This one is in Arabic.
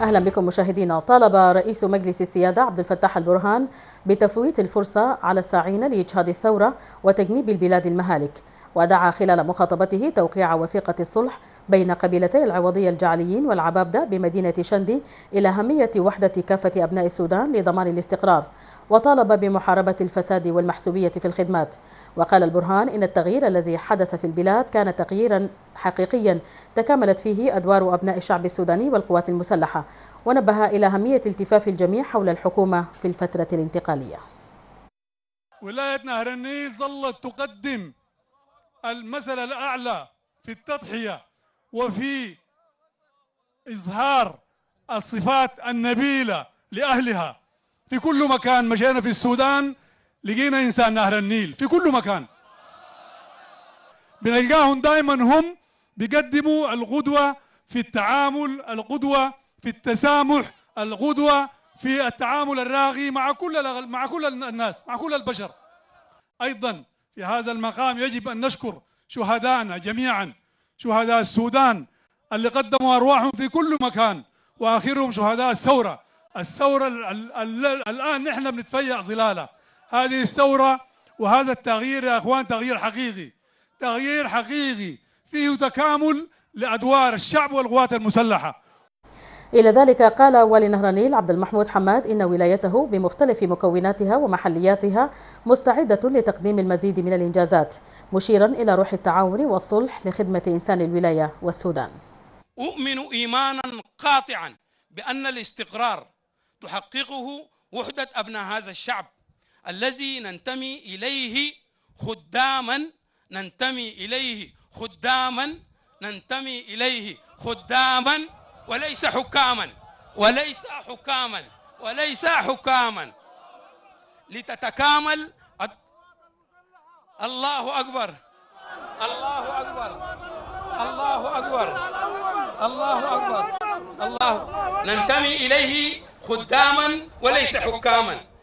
أهلا بكم مشاهدينا طالب رئيس مجلس السيادة عبد الفتاح البرهان بتفويت الفرصة على الساعين لإجهاض الثورة وتجنيب البلاد المهالك ودعا خلال مخاطبته توقيع وثيقة الصلح بين قبيلتي العوضية الجعليين والعبابدة بمدينة شندي إلى أهمية وحدة كافة أبناء السودان لضمان الاستقرار وطالب بمحاربة الفساد والمحسوبية في الخدمات وقال البرهان إن التغيير الذي حدث في البلاد كان تغييرا حقيقيا تكاملت فيه أدوار أبناء الشعب السوداني والقوات المسلحة ونبه إلى أهمية التفاف الجميع حول الحكومة في الفترة الانتقالية ولاية نهر النيل ظلت تقدم المثل الأعلى في التضحية وفي إظهار الصفات النبيلة لأهلها في كل مكان مشينا في السودان لقينا إنسان نهر النيل في كل مكان بنلقاهم دائما هم بيقدموا القدوة في التعامل القدوة في التسامح القدوة في التعامل الراغي مع كل مع كل الناس مع كل البشر أيضا في هذا المقام يجب أن نشكر شهدائنا جميعا شهداء السودان اللي قدموا أرواحهم في كل مكان وآخرهم شهداء الثورة الثورة الآن نحن بنتفيع ظلالها هذه الثورة وهذا التغيير يا أخوان تغيير حقيقي تغيير حقيقي فيه تكامل لأدوار الشعب والقوات المسلحة إلى ذلك قال والي نهر النيل عبد المحمود حماد إن ولايته بمختلف مكوناتها ومحلياتها مستعدة لتقديم المزيد من الإنجازات مشيرا إلى روح التعاون والصلح لخدمة إنسان الولاية والسودان أؤمن إيمانا قاطعا بأن الاستقرار تحققه وحدة أبناء هذا الشعب الذي ننتمي إليه خداما ننتمي إليه خداما ننتمي إليه خداما وليس حكاما وليس حكاما وليس حكاما لتتكامل الله أكبر الله أكبر الله أكبر الله أكبر الله ننتمي إليه خداما وليس حكاما